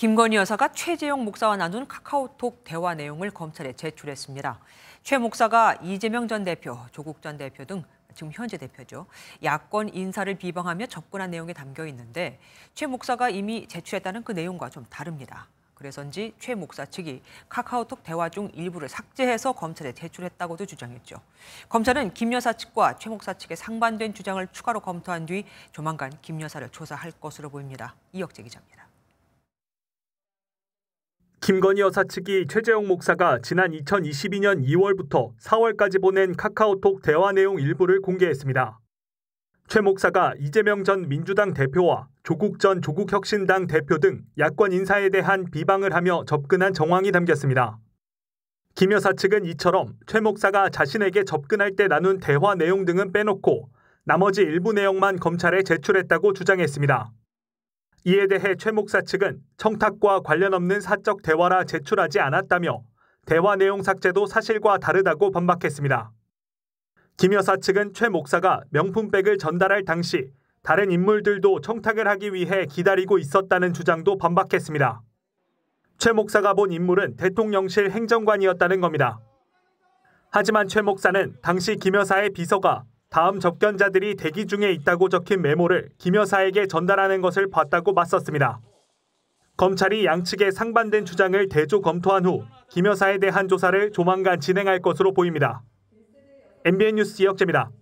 김건희 여사가 최재형 목사와 나눈 카카오톡 대화 내용을 검찰에 제출했습니다. 최 목사가 이재명 전 대표, 조국 전 대표 등 지금 현재 대표죠. 야권 인사를 비방하며 접근한 내용이 담겨 있는데 최 목사가 이미 제출했다는 그 내용과 좀 다릅니다. 그래서인지 최 목사 측이 카카오톡 대화 중 일부를 삭제해서 검찰에 제출했다고도 주장했죠. 검찰은 김 여사 측과 최 목사 측의 상반된 주장을 추가로 검토한 뒤 조만간 김 여사를 조사할 것으로 보입니다. 이혁재 기자입니다. 김건희 여사 측이 최재형 목사가 지난 2022년 2월부터 4월까지 보낸 카카오톡 대화 내용 일부를 공개했습니다. 최 목사가 이재명 전 민주당 대표와 조국 전 조국혁신당 대표 등 야권 인사에 대한 비방을 하며 접근한 정황이 담겼습니다. 김 여사 측은 이처럼 최 목사가 자신에게 접근할 때 나눈 대화 내용 등은 빼놓고 나머지 일부 내용만 검찰에 제출했다고 주장했습니다. 이에 대해 최 목사 측은 청탁과 관련 없는 사적 대화라 제출하지 않았다며 대화 내용 삭제도 사실과 다르다고 반박했습니다. 김 여사 측은 최 목사가 명품백을 전달할 당시 다른 인물들도 청탁을 하기 위해 기다리고 있었다는 주장도 반박했습니다. 최 목사가 본 인물은 대통령실 행정관이었다는 겁니다. 하지만 최 목사는 당시 김 여사의 비서가 다음 접견자들이 대기 중에 있다고 적힌 메모를 김 여사에게 전달하는 것을 봤다고 맞섰습니다. 검찰이 양측의 상반된 주장을 대조 검토한 후 김 여사에 대한 조사를 조만간 진행할 것으로 보입니다. MBN 뉴스 이혁재입니다.